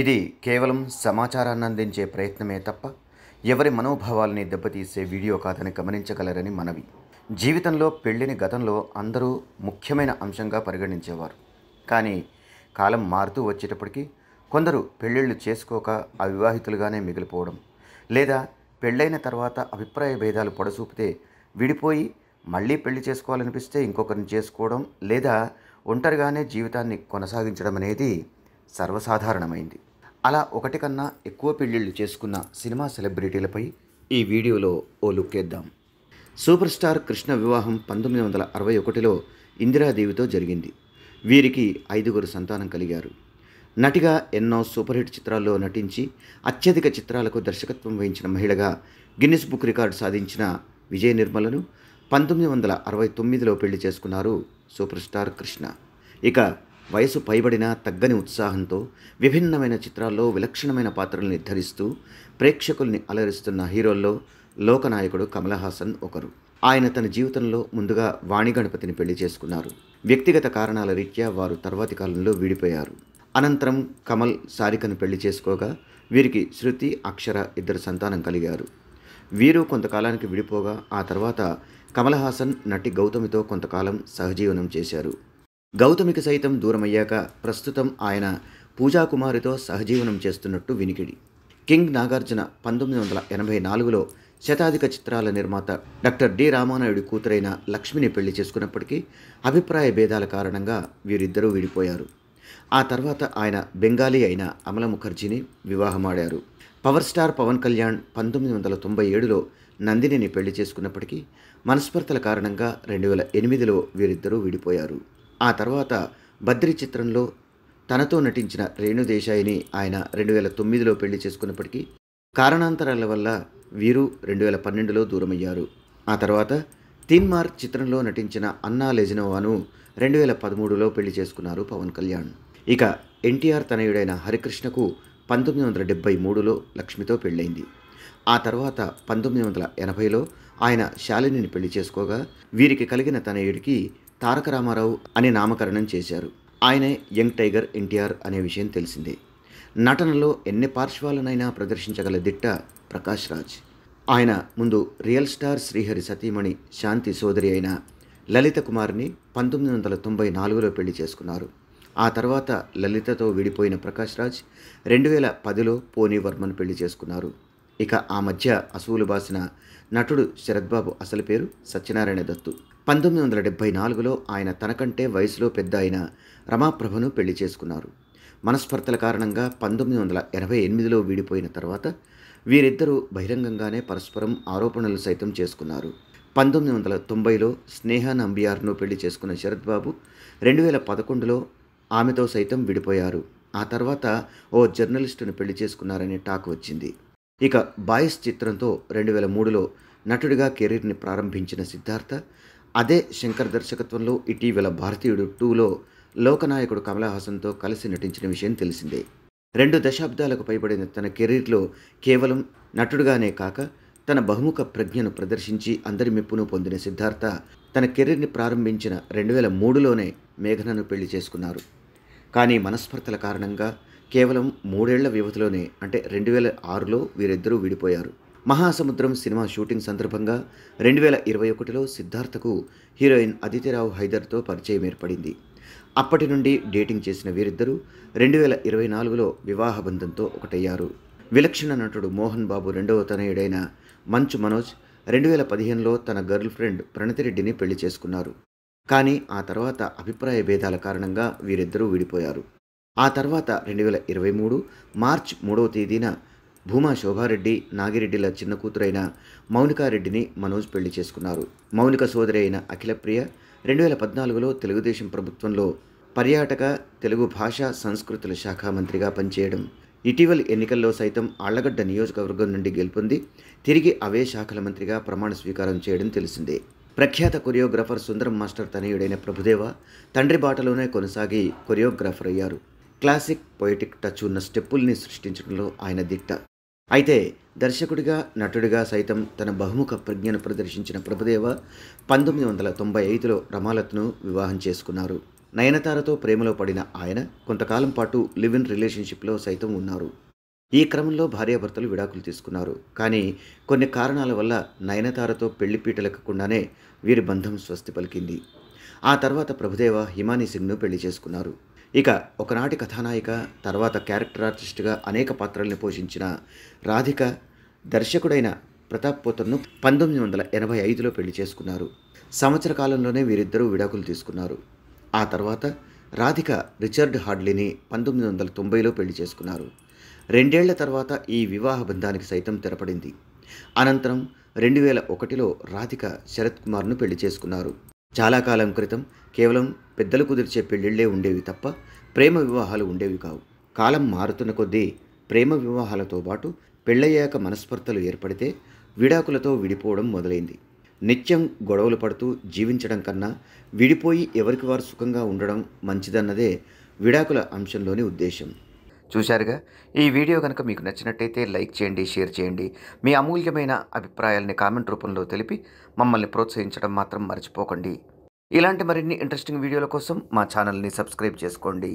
ఇది కేవలం సమాచారాన్ని అందించే ప్రయత్నమే తప్ప ఎవరి మనోభావాల్ని దెబ్బతీసే వీడియో కాదని గమనించగలరని మనవి జీవితంలో పెళ్లిని గతంలో అందరూ ముఖ్యమైన అంశంగా పరిగణించేవారు కానీ కాలం మారుతూ వచ్చేటప్పటికీ కొందరు పెళ్ళిళ్ళు చేసుకోక అవివాహితులుగానే మిగిలిపోవడం లేదా పెళ్ళైన తర్వాత అభిప్రాయ భేదాలు పొడసూపితే విడిపోయి మళ్ళీ పెళ్లి చేసుకోవాలనిపిస్తే ఇంకొకరిని చేసుకోవడం లేదా ఒంటరిగానే జీవితాన్ని కొనసాగించడం అనేది సర్వసాధారణమైంది అలా ఒకటి కన్నా ఎక్కువ పెళ్ళిళ్ళు చేసుకున్న సినిమా సెలబ్రిటీలపై ఈ వీడియోలో ఓ లుక్ వేద్దాం సూపర్ స్టార్ కృష్ణ వివాహం పంతొమ్మిది వందల అరవై ఒకటిలో ఇందిరాదేవితో జరిగింది వీరికి ఐదుగురు సంతానం కలిగారు నటిగా ఎన్నో సూపర్ హిట్ చిత్రాల్లో నటించి అత్యధిక చిత్రాలకు దర్శకత్వం వహించిన మహిళగా గిన్నిస్ బుక్ రికార్డు సాధించిన విజయ నిర్మలను పంతొమ్మిది వందల అరవై తొమ్మిదిలో పెళ్లి చేసుకున్నారు సూపర్ స్టార్ కృష్ణ ఇక వయసు పైబడిన తగ్గని ఉత్సాహంతో విభిన్నమైన చిత్రాల్లో విలక్షణమైన పాత్రలు నిర్ధరిస్తూ ప్రేక్షకుల్ని అలరిస్తున్న హీరోల్లో లోకనాయకుడు కమల్ హాసన్ ఒకరు ఆయన తన జీవితంలో ముందుగా వాణిగణపతిని పెళ్లి చేసుకున్నారు వ్యక్తిగత కారణాల రీత్యా వారు తర్వాతి కాలంలో వీడిపోయారు అనంతరం కమల్ సారికను పెళ్లి చేసుకోగా వీరికి శృతి అక్షర ఇద్దరు సంతానం కలిగారు వీరు కొంతకాలానికి విడిపోగా ఆ తర్వాత కమల్ హాసన్ నటి గౌతమితో కొంతకాలం సహజీవనం చేశారు గౌతమికి సైతం దూరమయ్యాక ప్రస్తుతం ఆయన పూజాకుమారితో సహజీవనం చేస్తున్నట్టు వినికిడి కింగ్ నాగార్జున పంతొమ్మిది వందల ఎనభై నాలుగులో శతాధిక చిత్రాల నిర్మాత డాక్టర్ డి రామానాయుడి కూతురైన లక్ష్మిని పెళ్లి చేసుకున్నప్పటికీ అభిప్రాయ భేదాల కారణంగా వీరిద్దరూ విడిపోయారు ఆ తర్వాత ఆయన బెంగాలీ అయిన అమల ముఖర్జీని వివాహమాడారు పవర్ స్టార్ పవన్ కళ్యాణ్ పంతొమ్మిది వందల తొంభై ఏడులో నందినిని పెళ్లి చేసుకున్నప్పటికీ మనస్పర్ధల కారణంగా రెండు వేల ఎనిమిదిలో వీరిద్దరూ విడిపోయారు ఆ తర్వాత బద్రి చిత్రంలో తనతో నటించిన రేణుదేశాయిని ఆయన రెండు వేల తొమ్మిదిలో పెళ్లి చేసుకున్నప్పటికీ కారణాంతరాల వల్ల వీరు రెండు వేల పన్నెండులో దూరమయ్యారు ఆ తర్వాత మార్క్ చిత్రంలో నటించిన అన్నా లెజినోవాను రెండు వేల పదమూడులో పెళ్లి చేసుకున్నారు పవన్ కళ్యాణ్ ఇక ఎన్టీఆర్ తనయుడైన హరికృష్ణకు పంతొమ్మిది వందల డెబ్బై మూడులో లక్ష్మితో పెళ్ళైంది ఆ తర్వాత పంతొమ్మిది వందల ఎనభైలో ఆయన శాలినిని పెళ్లి చేసుకోగా వీరికి కలిగిన తనయుడికి తారక రామారావు అనే నామకరణం చేశారు ఆయనే యంగ్ టైగర్ ఎన్టీఆర్ అనే విషయం తెలిసిందే నటనలో ఎన్ని పార్శ్వాలనైనా ప్రదర్శించగల దిట్ట ప్రకాష్ రాజ్ ఆయన ముందు రియల్ స్టార్ శ్రీహరి సతీమణి శాంతి సోదరి అయిన లలిత కుమార్ని పంతొమ్మిది వందల తొంభై నాలుగులో పెళ్లి చేసుకున్నారు ఆ తర్వాత లలితతో విడిపోయిన ప్రకాష్ రాజ్ రెండు వేల పదిలో పోనీ వర్మను పెళ్లి చేసుకున్నారు ఇక ఆ మధ్య అసూలు బాసిన నటుడు శరద్బాబు అసలు పేరు సత్యనారాయణ దత్తు పంతొమ్మిది వందల డెబ్భై నాలుగులో ఆయన తనకంటే వయసులో పెద్ద అయిన రమాప్రభను పెళ్లి చేసుకున్నారు మనస్పర్తల కారణంగా పంతొమ్మిది వందల ఎనభై ఎనిమిదిలో వీడిపోయిన తర్వాత వీరిద్దరూ బహిరంగంగానే పరస్పరం ఆరోపణలు సైతం చేసుకున్నారు పంతొమ్మిది వందల తొంభైలో స్నేహ నంబియార్ను పెళ్లి చేసుకున్న శరత్ బాబు రెండు వేల పదకొండులో ఆమెతో సైతం విడిపోయారు ఆ తర్వాత ఓ జర్నలిస్టును పెళ్లి చేసుకున్నారనే టాక్ వచ్చింది ఇక బాయ్స్ చిత్రంతో రెండు వేల మూడులో నటుడిగా కెరీర్ని ప్రారంభించిన సిద్ధార్థ అదే శంకర్ దర్శకత్వంలో ఇటీవల భారతీయుడు టూలో లోకనాయకుడు కమలహాసన్తో హాసన్తో కలిసి నటించిన విషయం తెలిసిందే రెండు దశాబ్దాలకు పైబడిన తన కెరీర్లో కేవలం నటుడుగానే కాక తన బహుముఖ ప్రజ్ఞను ప్రదర్శించి అందరి మెప్పును పొందిన సిద్ధార్థ తన కెరీర్ని ప్రారంభించిన రెండు వేల మూడులోనే మేఘనను పెళ్లి చేసుకున్నారు కానీ మనస్పర్ధల కారణంగా కేవలం మూడేళ్ల వ్యవధిలోనే అంటే రెండు వేల ఆరులో వీరిద్దరూ విడిపోయారు మహాసముద్రం సినిమా షూటింగ్ సందర్భంగా రెండు వేల ఇరవై ఒకటిలో సిద్ధార్థకు హీరోయిన్ అదితిరావు హైదర్తో పరిచయం ఏర్పడింది అప్పటి నుండి డేటింగ్ చేసిన వీరిద్దరూ రెండు వేల ఇరవై నాలుగులో వివాహ బంధంతో ఒకటయ్యారు విలక్షణ నటుడు మోహన్ బాబు రెండవ తనయుడైన మంచు మనోజ్ రెండు వేల పదిహేనులో తన గర్ల్ ఫ్రెండ్ ప్రణతిరెడ్డిని పెళ్లి చేసుకున్నారు కానీ ఆ తర్వాత అభిప్రాయ భేదాల కారణంగా వీరిద్దరూ విడిపోయారు ఆ తర్వాత రెండు వేల ఇరవై మూడు మార్చ్ మూడవ తేదీన భూమా శోభారెడ్డి నాగిరెడ్డిల చిన్న కూతురైన మౌనికారెడ్డిని మనోజ్ పెళ్లి చేసుకున్నారు మౌనిక సోదరి అయిన అఖిలప్రియ రెండు వేల పద్నాలుగులో తెలుగుదేశం ప్రభుత్వంలో పర్యాటక తెలుగు భాష సంస్కృతుల శాఖ మంత్రిగా పనిచేయడం ఇటీవలి ఎన్నికల్లో సైతం ఆళ్లగడ్డ నియోజకవర్గం నుండి గెలుపొంది తిరిగి అవే శాఖల మంత్రిగా ప్రమాణ స్వీకారం చేయడం తెలిసిందే ప్రఖ్యాత కొరియోగ్రాఫర్ సుందరం మాస్టర్ తనయుడైన ప్రభుదేవ తండ్రి బాటలోనే కొనసాగి కొరియోగ్రాఫర్ అయ్యారు క్లాసిక్ పొయిటిక్ టచ్ ఉన్న స్టెప్పుల్ని సృష్టించడంలో ఆయన దిట్ట అయితే దర్శకుడిగా నటుడిగా సైతం తన బహుముఖ ప్రజ్ఞను ప్రదర్శించిన ప్రభుదేవ పంతొమ్మిది వందల తొంభై ఐదులో రమాలత్ను వివాహం చేసుకున్నారు నయనతారతో ప్రేమలో పడిన ఆయన కొంతకాలం పాటు లివ్ ఇన్ రిలేషన్షిప్లో సైతం ఉన్నారు ఈ క్రమంలో భార్యాభర్తలు విడాకులు తీసుకున్నారు కానీ కొన్ని కారణాల వల్ల నయనతారతో పెళ్లిపీటలెక్కకుండానే వీరి బంధం స్వస్తి పలికింది ఆ తర్వాత ప్రభుదేవ హిమానీ సింగ్ను పెళ్లి చేసుకున్నారు ఇక ఒకనాటి కథానాయిక తర్వాత క్యారెక్టర్ ఆర్టిస్ట్గా అనేక పాత్రల్ని పోషించిన రాధిక దర్శకుడైన ప్రతాప్ పోతన్ను పంతొమ్మిది వందల ఎనభై ఐదులో పెళ్లి చేసుకున్నారు సంవత్సర కాలంలోనే వీరిద్దరూ విడాకులు తీసుకున్నారు ఆ తర్వాత రాధిక రిచర్డ్ హాడ్లీని పంతొమ్మిది వందల తొంభైలో పెళ్లి చేసుకున్నారు రెండేళ్ల తర్వాత ఈ వివాహ బంధానికి సైతం తెరపడింది అనంతరం రెండు వేల ఒకటిలో రాధిక శరత్ కుమార్ను పెళ్లి చేసుకున్నారు చాలా కాలం క్రితం కేవలం పెద్దలు కుదిర్చే పెళ్లిళ్లే ఉండేవి తప్ప ప్రేమ వివాహాలు ఉండేవి కావు కాలం మారుతున్న కొద్దీ ప్రేమ వివాహాలతో పాటు పెళ్ళయ్యాక మనస్పర్తలు ఏర్పడితే విడాకులతో విడిపోవడం మొదలైంది నిత్యం గొడవలు పడుతూ జీవించడం కన్నా విడిపోయి ఎవరికి వారు సుఖంగా ఉండడం మంచిదన్నదే విడాకుల అంశంలోని ఉద్దేశం చూశారుగా ఈ వీడియో కనుక మీకు నచ్చినట్టయితే లైక్ చేయండి షేర్ చేయండి మీ అమూల్యమైన అభిప్రాయాల్ని కామెంట్ రూపంలో తెలిపి మమ్మల్ని ప్రోత్సహించడం మాత్రం మర్చిపోకండి ఇలాంటి మరిన్ని ఇంట్రెస్టింగ్ వీడియోల కోసం మా ఛానల్ని సబ్స్క్రైబ్ చేసుకోండి